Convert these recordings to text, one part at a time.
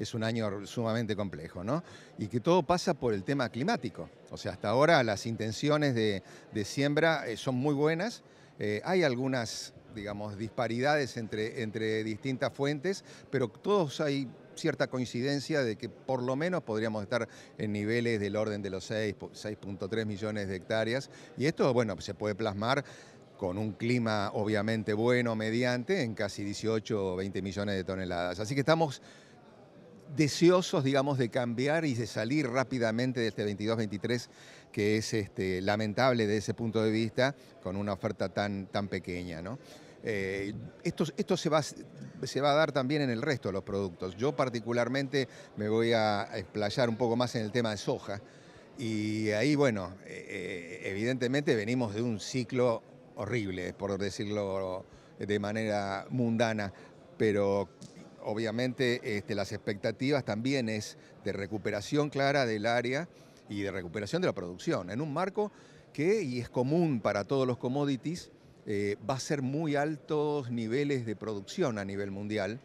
es un año sumamente complejo, ¿no? Y que todo pasa por el tema climático. O sea, hasta ahora las intenciones de, siembra eh, son muy buenas. Eh, hay algunas, digamos, disparidades entre, entre distintas fuentes, pero todos hay cierta coincidencia de que por lo menos podríamos estar en niveles del orden de los 6, 6.3 millones de hectáreas. Y esto, bueno, se puede plasmar con un clima obviamente bueno mediante en casi 18 o 20 millones de toneladas. Así que estamos deseosos, digamos, de cambiar y de salir rápidamente de este 22-23 que es este, lamentable de ese punto de vista con una oferta tan, tan pequeña, ¿no? Eh, esto, esto se, va, se va a dar también en el resto de los productos. Yo particularmente me voy a explayar un poco más en el tema de soja y ahí, bueno, eh, eh, evidentemente venimos de un ciclo horrible, por decirlo de manera mundana, pero obviamente este, las expectativas también es de recuperación clara del área y de recuperación de la producción, en un marco que, y es común para todos los commodities, eh, va a ser muy altos niveles de producción a nivel mundial.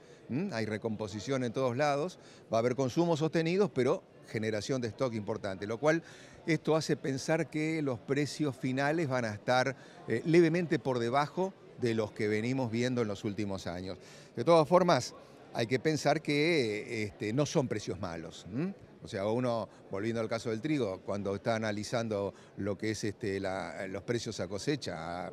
Hay recomposición en todos lados, va a haber consumo sostenidos, pero generación de stock importante, lo cual esto hace pensar que los precios finales van a estar eh, levemente por debajo de los que venimos viendo en los últimos años. De todas formas, hay que pensar que este, no son precios malos. O sea, uno, volviendo al caso del trigo, cuando está analizando lo que es este, los precios a cosecha,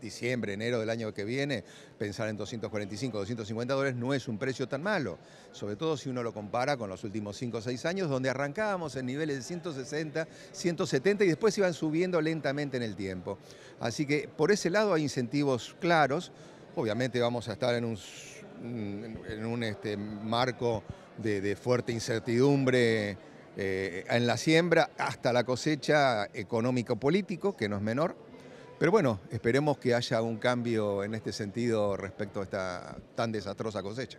diciembre, enero del año que viene, pensar en 245, 250 dólares no es un precio tan malo, sobre todo si uno lo compara con los últimos 5 o 6 años, donde arrancábamos en niveles de 160, 170 y después iban subiendo lentamente en el tiempo. Así que por ese lado hay incentivos claros, obviamente vamos a estar en un Mm, en un este, marco de, fuerte incertidumbre eh, en la siembra hasta la cosecha económico-político, que no es menor. Pero bueno, esperemos que haya un cambio en este sentido respecto a esta tan desastrosa cosecha.